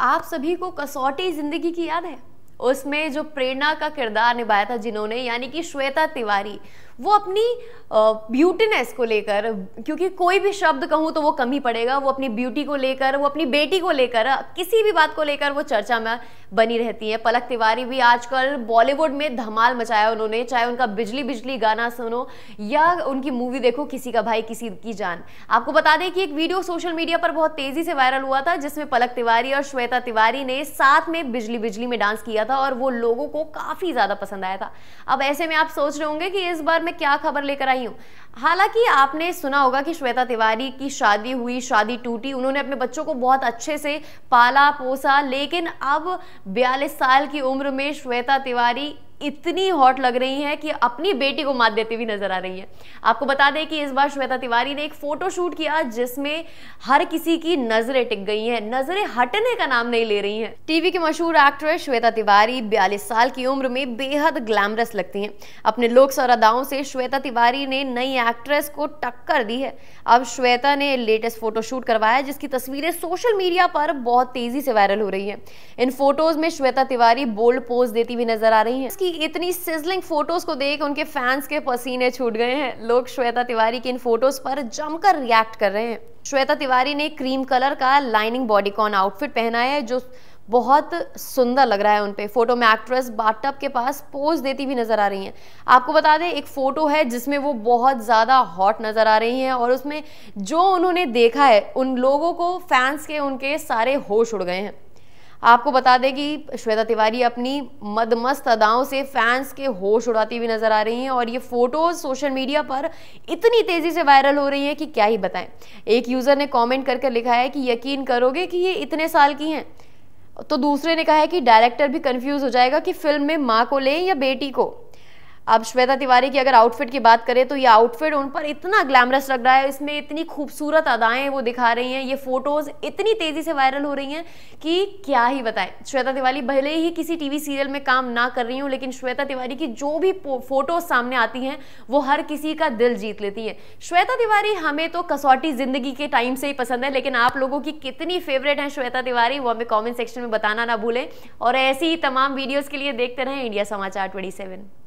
आप सभी को कसौटी जिंदगी की याद है उसमें जो प्रेरणा का किरदार निभाया था जिन्होंने यानी कि श्वेता तिवारी वो अपनी ब्यूटीनेस को लेकर क्योंकि कोई भी शब्द कहूँ तो वो कम ही पड़ेगा वो अपनी ब्यूटी को लेकर वो अपनी बेटी को लेकर किसी भी बात को लेकर वो चर्चा में बनी रहती हैं पलक तिवारी भी आजकल बॉलीवुड में धमाल मचाया उन्होंने चाहे उनका बिजली बिजली गाना सुनो या उनकी मूवी देखो किसी का भाई किसी की जान आपको बता दें कि एक वीडियो सोशल मीडिया पर बहुत तेजी से वायरल हुआ था जिसमें पलक तिवारी और श्वेता तिवारी ने साथ में बिजली बिजली में डांस किया था और वो लोगों को काफी ज्यादा पसंद आया था अब ऐसे में आप सोच रहे होंगे कि इस बार मैं क्या खबर लेकर आई हूँ हालांकि आपने सुना होगा कि श्वेता तिवारी की शादी हुई शादी टूटी उन्होंने अपने बच्चों को बहुत अच्छे से पाला पोसा लेकिन अब बयालीस साल की उम्र में श्वेता तिवारी इतनी हॉट लग रही हैं कि अपनी बेटी को मात देती हुई नजर आ रही है आपको बता दें कि इस बार श्वेता तिवारी ने एक फोटो शूट किया जिसमें हर किसी की नजरें टिक गई हैं नजरें हटने का नाम नहीं ले रही हैं टीवी के मशहूर एक्ट्रेस श्वेता तिवारी बयालीस साल की उम्र में बेहद ग्लैमरस लगती हैं अपने लुक्स और अदाओं से श्वेता तिवारी ने नई एक्ट्रेस को टक्कर दी है अब श्वेता ने लेटेस्ट फोटो शूट करवाया जिसकी तस्वीरें सोशल मीडिया पर बहुत तेजी से वायरल हो रही है इन फोटोज में श्वेता तिवारी बोल्ड पोज देती हुई नजर आ रही है की इतनी सिजलिंग फोटोज को देख उनके फैंस के पसीने छूट गए हैं लोग श्वेता तिवारी की इन फोटोज पर जमकर रिएक्ट कर रहे हैं श्वेता तिवारी ने क्रीम कलर का लाइनिंग बॉडीकॉन आउटफिट पहना है जो बहुत सुंदर लग रहा है उनपे फोटो में एक्ट्रेस बाटअप के पास पोज देती भी नज़र आ रही हैं आपको बता दें एक फ़ोटो है जिसमें वो बहुत ज़्यादा हॉट नज़र आ रही हैं और उसमें जो उन्होंने देखा है उन लोगों को फैंस के उनके सारे होश उड़ गए हैं आपको बता दें कि श्वेता तिवारी अपनी मदमस्त अदाओं से फैंस के होश उड़ाती हुई नजर आ रही हैं और ये फोटोज सोशल मीडिया पर इतनी तेजी से वायरल हो रही हैं कि क्या ही बताएं एक यूजर ने कमेंट करके लिखा है कि यकीन करोगे कि ये इतने साल की हैं तो दूसरे ने कहा है कि डायरेक्टर भी कंफ्यूज हो जाएगा कि फिल्म में माँ को लें या बेटी को अब श्वेता तिवारी की अगर आउटफिट की बात करें तो ये आउटफिट उन पर इतना ग्लैमरस लग रहा है इसमें इतनी खूबसूरत अदाएं वो दिखा रही हैं ये फोटोज़ इतनी तेज़ी से वायरल हो रही हैं कि क्या ही बताएं श्वेता तिवारी भले ही किसी टीवी सीरियल में काम ना कर रही हूँ लेकिन श्वेता तिवारी की जो भी फोटोज़ सामने आती हैं वो हर किसी का दिल जीत लेती है श्वेता तिवारी हमें तो कसौटी ज़िंदगी के टाइम से ही पसंद है लेकिन आप लोगों की कितनी फेवरेट है श्वेता तिवारी वो हमें कॉमेंट सेक्शन में बताना ना भूलें और ऐसी ही तमाम वीडियोज़ के लिए देखते रहें इंडिया समाचार ट्वेंटी